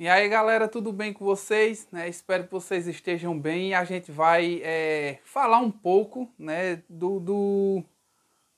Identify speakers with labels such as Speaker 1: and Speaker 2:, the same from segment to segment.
Speaker 1: E aí galera, tudo bem com vocês? Né? Espero que vocês estejam bem. A gente vai é, falar um pouco né, do, do,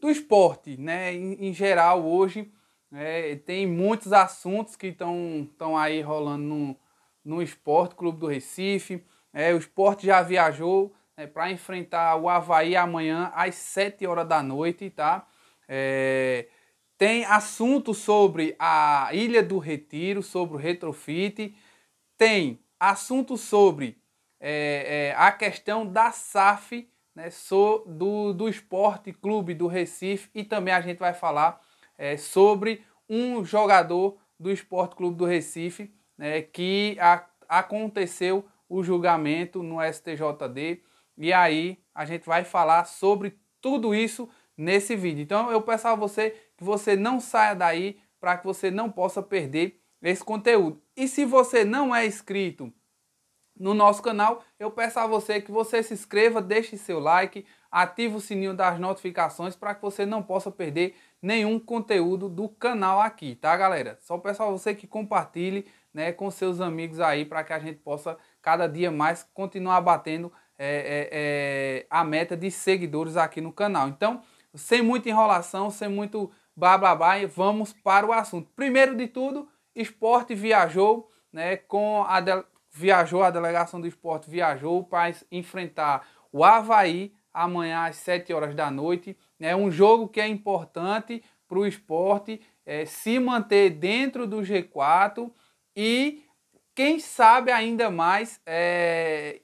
Speaker 1: do esporte né, em, em geral hoje. É, tem muitos assuntos que estão aí rolando no, no esporte, Clube do Recife. É, o esporte já viajou né, para enfrentar o Havaí amanhã às 7 horas da noite, tá? É, tem assunto sobre a Ilha do Retiro, sobre o retrofit. Tem assunto sobre é, é, a questão da SAF, né, so, do, do Esporte Clube do Recife. E também a gente vai falar é, sobre um jogador do Esporte Clube do Recife né, que a, aconteceu o julgamento no STJD. E aí a gente vai falar sobre tudo isso nesse vídeo. Então eu peço a você que você não saia daí para que você não possa perder esse conteúdo. E se você não é inscrito no nosso canal, eu peço a você que você se inscreva, deixe seu like, ative o sininho das notificações para que você não possa perder nenhum conteúdo do canal aqui, tá galera? Só peço a você que compartilhe né, com seus amigos aí para que a gente possa cada dia mais continuar batendo é, é, é, a meta de seguidores aqui no canal. Então, sem muita enrolação, sem muito blá blá blá, e vamos para o assunto. Primeiro de tudo, esporte viajou, né, com a de... viajou a delegação do esporte viajou para enfrentar o Havaí amanhã às 7 horas da noite, né? Um jogo que é importante para o esporte é, se manter dentro do G4 e quem sabe ainda mais é,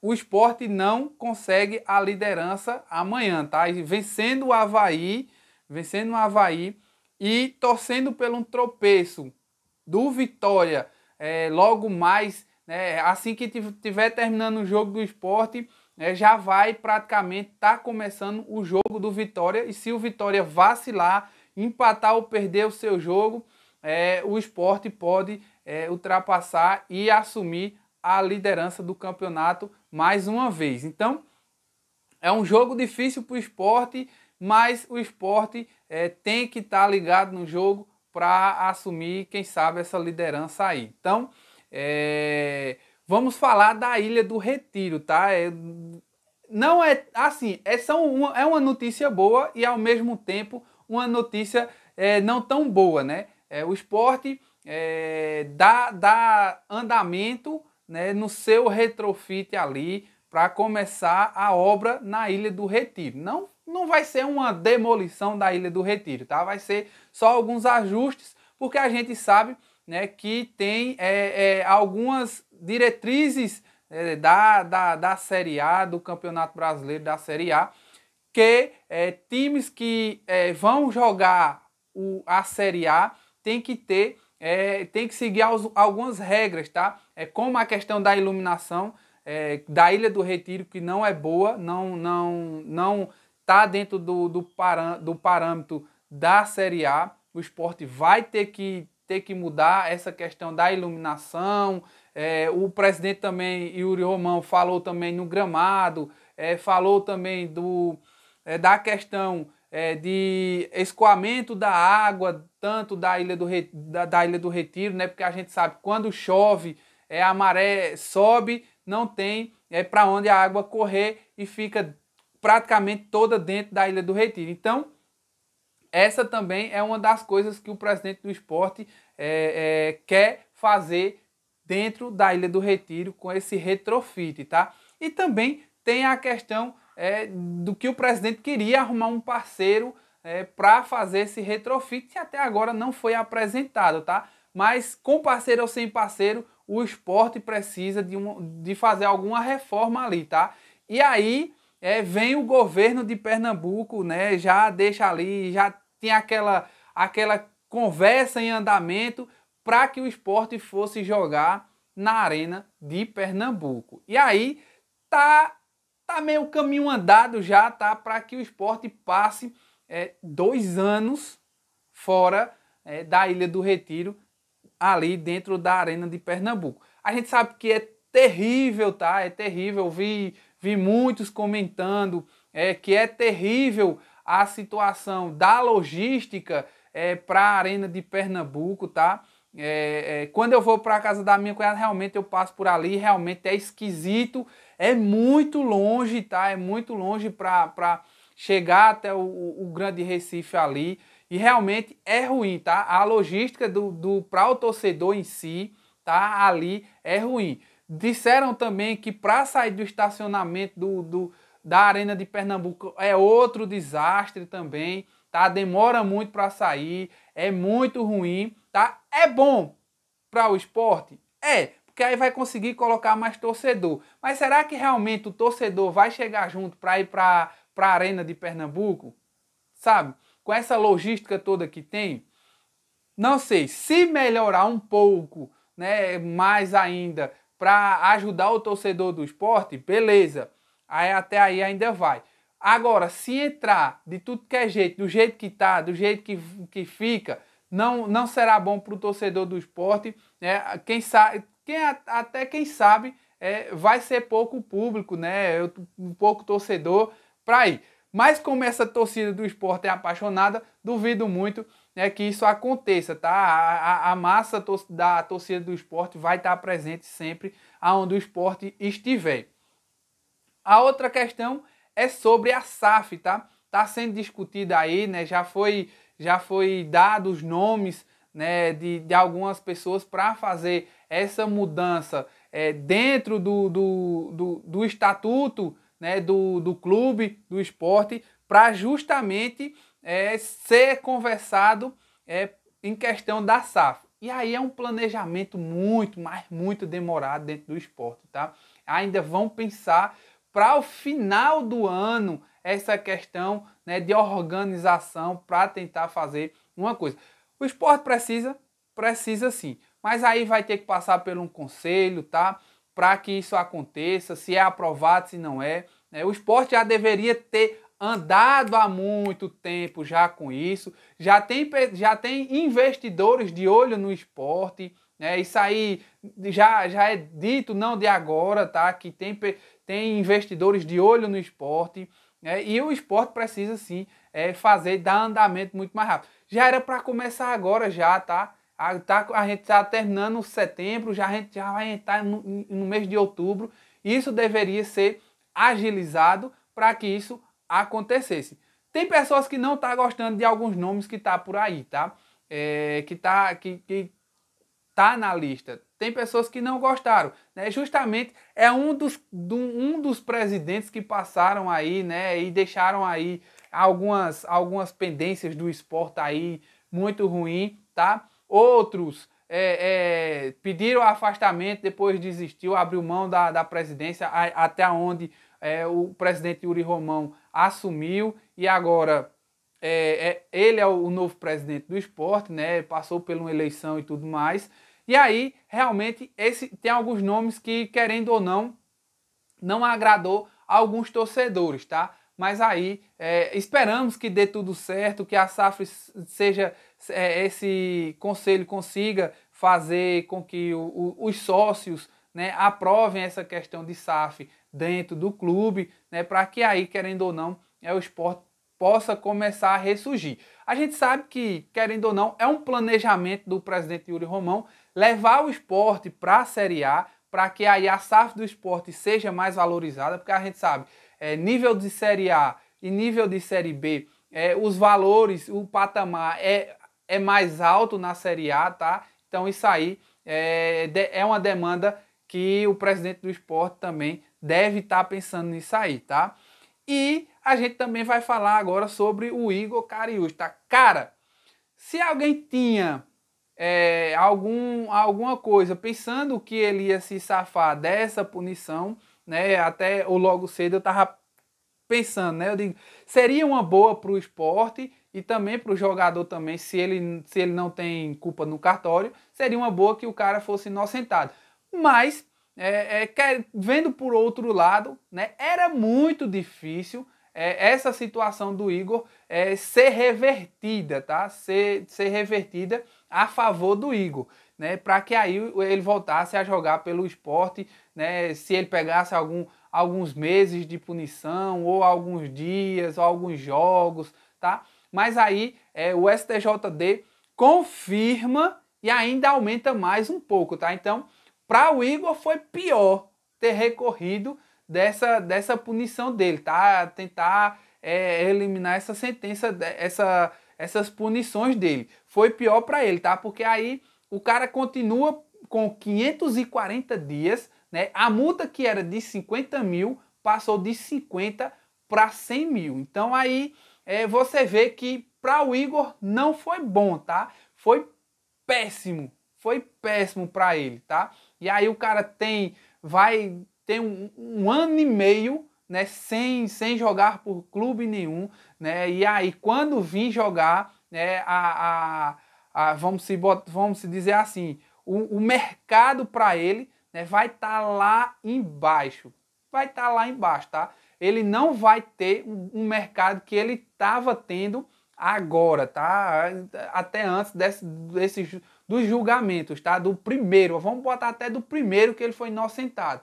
Speaker 1: o esporte não consegue a liderança amanhã, tá? E vencendo o Havaí, vencendo o Havaí e torcendo pelo um tropeço do Vitória é, logo mais, né, assim que tiver terminando o jogo do esporte, né, já vai praticamente estar tá começando o jogo do Vitória. E se o Vitória vacilar, empatar ou perder o seu jogo, é, o esporte pode é, ultrapassar e assumir a liderança do campeonato mais uma vez. Então, é um jogo difícil para o esporte, mas o esporte é, tem que estar tá ligado no jogo para assumir, quem sabe, essa liderança aí. Então, é, vamos falar da Ilha do Retiro, tá? É, não é assim, é, são uma, é uma notícia boa e ao mesmo tempo uma notícia é, não tão boa, né? É, o esporte é, dá, dá andamento né, no seu retrofit ali para começar a obra na Ilha do Retiro. Não não vai ser uma demolição da Ilha do Retiro, tá? Vai ser só alguns ajustes, porque a gente sabe né, que tem é, é, algumas diretrizes é, da, da, da Série A, do Campeonato Brasileiro da Série A, que é, times que é, vão jogar o, a Série A tem que ter, é, tem que seguir aos, algumas regras, tá? É como a questão da iluminação, é, da Ilha do Retiro, que não é boa, não, não, não está dentro do, do, do parâmetro da Série A. O esporte vai ter que, ter que mudar essa questão da iluminação. É, o presidente também, Yuri Romão, falou também no gramado, é, falou também do, é, da questão é, de escoamento da água, tanto da Ilha do, Re, da, da Ilha do Retiro, né, porque a gente sabe quando chove, é, a maré sobe, não tem é, para onde a água correr e fica praticamente toda dentro da Ilha do Retiro. Então, essa também é uma das coisas que o presidente do esporte é, é, quer fazer dentro da Ilha do Retiro com esse retrofit, tá? E também tem a questão é, do que o presidente queria arrumar um parceiro é, para fazer esse retrofit e até agora não foi apresentado, tá? Mas com parceiro ou sem parceiro, o esporte precisa de, um, de fazer alguma reforma ali, tá? E aí é, vem o governo de Pernambuco, né, já deixa ali, já tem aquela, aquela conversa em andamento para que o esporte fosse jogar na Arena de Pernambuco. E aí tá, tá meio caminho andado já, tá, para que o esporte passe é, dois anos fora é, da Ilha do Retiro, ali dentro da Arena de Pernambuco. A gente sabe que é terrível, tá? É terrível. Eu vi vi muitos comentando é, que é terrível a situação da logística é, para a Arena de Pernambuco, tá? É, é, quando eu vou para a casa da minha cunhada, realmente eu passo por ali, realmente é esquisito, é muito longe, tá? É muito longe para chegar até o, o, Grande Recife ali e realmente é ruim, tá? A logística do, do para o torcedor em si, tá? Ali é ruim. Disseram também que para sair do estacionamento do, do, da Arena de Pernambuco é outro desastre também, tá? Demora muito para sair, é muito ruim, tá? É bom para o esporte? É, porque aí vai conseguir colocar mais torcedor. Mas será que realmente o torcedor vai chegar junto para ir para a Arena de Pernambuco? Sabe? Com essa logística toda que tem? Não sei, se melhorar um pouco, né, mais ainda para ajudar o torcedor do esporte, beleza. Aí até aí ainda vai. Agora, se entrar de tudo que é jeito, do jeito que tá, do jeito que, que fica, não, não será bom para o torcedor do esporte. Né? Quem sabe, quem, até quem sabe, é, vai ser pouco público, né? Um pouco torcedor para ir. Mas como essa torcida do esporte é apaixonada, duvido muito né, que isso aconteça, tá? A, a, a massa tor da torcida do esporte vai estar presente sempre aonde o esporte estiver. A outra questão é sobre a SAF, tá? Tá sendo discutida aí, né? Já foi, já foi dado os nomes né, de, de algumas pessoas para fazer essa mudança é, dentro do, do, do, do estatuto né, do, do clube, do esporte, para justamente é, ser conversado é, em questão da SAF. E aí é um planejamento muito, mas muito demorado dentro do esporte, tá? Ainda vão pensar para o final do ano essa questão né, de organização para tentar fazer uma coisa. O esporte precisa, precisa sim, mas aí vai ter que passar por um conselho, tá? para que isso aconteça, se é aprovado, se não é. Né? O esporte já deveria ter andado há muito tempo já com isso, já tem, já tem investidores de olho no esporte, né? isso aí já, já é dito, não de agora, tá? que tem, tem investidores de olho no esporte, né? e o esporte precisa sim é, fazer, dar andamento muito mais rápido. Já era para começar agora já, tá? A, tá, a gente está terminando setembro, já, a gente já vai entrar no, no mês de outubro. Isso deveria ser agilizado para que isso acontecesse. Tem pessoas que não estão tá gostando de alguns nomes que tá por aí, tá? É, que, tá que, que tá na lista. Tem pessoas que não gostaram. Né? Justamente é um dos, um dos presidentes que passaram aí, né? E deixaram aí algumas, algumas pendências do esporte aí muito ruim, tá? Outros é, é, pediram afastamento, depois desistiu, abriu mão da, da presidência, a, até onde é, o presidente Yuri Romão assumiu e agora é, é, ele é o novo presidente do esporte, né? Passou por uma eleição e tudo mais. E aí, realmente, esse tem alguns nomes que, querendo ou não, não agradou a alguns torcedores, tá? Mas aí, é, esperamos que dê tudo certo, que a SAF seja é, esse conselho consiga fazer com que o, o, os sócios né, aprovem essa questão de SAF dentro do clube, né, para que aí, querendo ou não, é, o esporte possa começar a ressurgir. A gente sabe que, querendo ou não, é um planejamento do presidente Yuri Romão levar o esporte para a Série A, para que aí a SAF do esporte seja mais valorizada, porque a gente sabe, é, nível de Série A e nível de Série B, é, os valores, o patamar é é mais alto na Série A, tá? Então isso aí é, é uma demanda que o presidente do esporte também deve estar tá pensando nisso aí, tá? E a gente também vai falar agora sobre o Igor Cariús, tá? Cara, se alguém tinha é, algum, alguma coisa pensando que ele ia se safar dessa punição, né? Até o logo cedo eu tava pensando, né? Eu digo, seria uma boa para o esporte e também para o jogador também, se ele, se ele não tem culpa no cartório, seria uma boa que o cara fosse inocentado. Mas, é, é, vendo por outro lado, né, era muito difícil é, essa situação do Igor é, ser revertida, tá? Ser, ser revertida a favor do Igor. Né, para que aí ele voltasse a jogar pelo esporte, né, se ele pegasse algum, alguns meses de punição, ou alguns dias, ou alguns jogos, tá? mas aí é, o STJD confirma e ainda aumenta mais um pouco, tá? Então, para o Igor foi pior ter recorrido dessa, dessa punição dele, tá? Tentar é, eliminar essa sentença, essa, essas punições dele. Foi pior para ele, tá? Porque aí o cara continua com 540 dias, né? A multa que era de 50 mil passou de 50 para 100 mil. Então aí é, você vê que para o Igor não foi bom, tá? Foi péssimo, foi péssimo para ele, tá? E aí o cara tem, vai ter um, um ano e meio né, sem, sem jogar por clube nenhum, né, e aí quando vim jogar, né, a, a, a vamos, se vamos se dizer assim, o, o mercado para ele né, vai estar tá lá embaixo, vai estar tá lá embaixo, tá? Ele não vai ter um mercado que ele estava tendo agora, tá? Até antes desse, dos julgamentos, tá? Do primeiro, vamos botar até do primeiro que ele foi inocentado.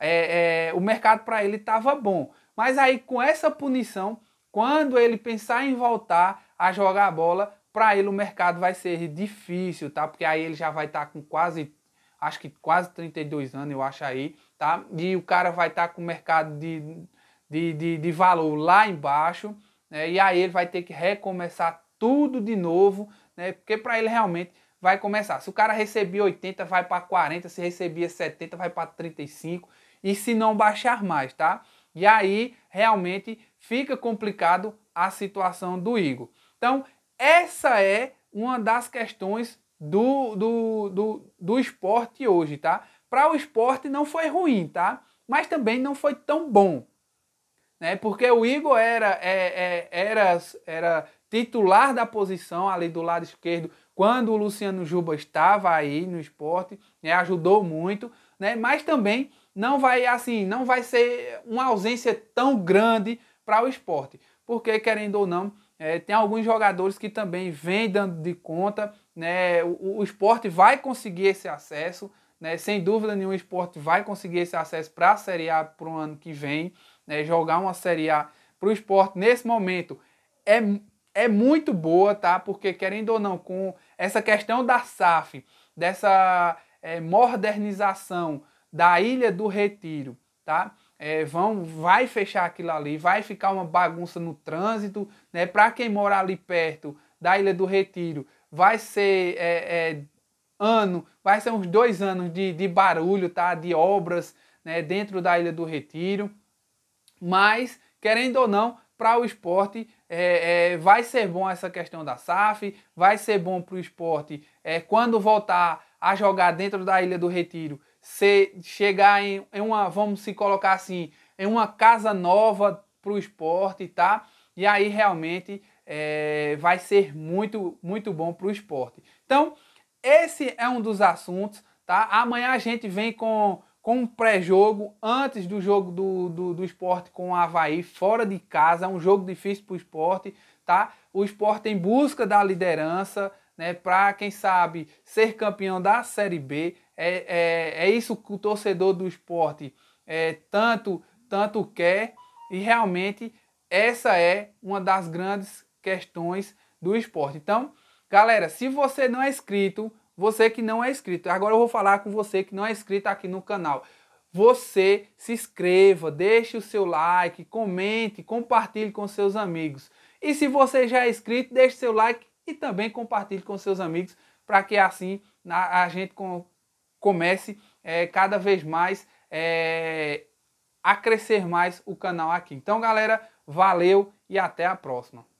Speaker 1: É, é, o mercado para ele estava bom. Mas aí, com essa punição, quando ele pensar em voltar a jogar a bola, para ele o mercado vai ser difícil, tá? Porque aí ele já vai estar tá com quase, acho que quase 32 anos, eu acho aí tá? E o cara vai estar tá com o mercado de, de, de, de valor lá embaixo, né? E aí ele vai ter que recomeçar tudo de novo, né? Porque para ele realmente vai começar. Se o cara recebia 80, vai para 40, se recebia 70, vai para 35 e se não baixar mais, tá? E aí realmente fica complicado a situação do Igor. Então, essa é uma das questões do, do, do, do esporte hoje, tá? para o esporte não foi ruim, tá? Mas também não foi tão bom. Né? Porque o Igor era, é, é, era, era titular da posição ali do lado esquerdo quando o Luciano Juba estava aí no esporte, né? ajudou muito, né? mas também não vai assim, não vai ser uma ausência tão grande para o esporte, porque querendo ou não, é, tem alguns jogadores que também vêm dando de conta, né? o, o esporte vai conseguir esse acesso, né? Sem dúvida nenhuma, o esporte vai conseguir esse acesso para a Série A para o ano que vem. Né? Jogar uma Série A para o esporte nesse momento é, é muito boa, tá? Porque, querendo ou não, com essa questão da SAF, dessa é, modernização da Ilha do Retiro, tá? É, vão, vai fechar aquilo ali, vai ficar uma bagunça no trânsito, né? Para quem mora ali perto da Ilha do Retiro, vai ser é, é ano, vai ser uns dois anos de, de barulho, tá? De obras né, dentro da Ilha do Retiro. Mas, querendo ou não, para o esporte é, é, vai ser bom essa questão da SAF, vai ser bom para o esporte é, quando voltar a jogar dentro da Ilha do Retiro, se chegar em, em uma, vamos se colocar assim, em uma casa nova para o esporte, tá? E aí realmente é, vai ser muito, muito bom para o esporte. Então, esse é um dos assuntos, tá? Amanhã a gente vem com, com um pré-jogo antes do jogo do, do, do esporte com o Havaí, fora de casa. É um jogo difícil para o esporte, tá? O esporte em busca da liderança, né? Para, quem sabe, ser campeão da Série B. É, é, é isso que o torcedor do esporte é, tanto, tanto quer. E realmente essa é uma das grandes questões do esporte. Então, Galera, se você não é inscrito, você que não é inscrito, agora eu vou falar com você que não é inscrito aqui no canal. Você se inscreva, deixe o seu like, comente, compartilhe com seus amigos. E se você já é inscrito, deixe seu like e também compartilhe com seus amigos para que assim a gente comece é, cada vez mais é, a crescer mais o canal aqui. Então, galera, valeu e até a próxima.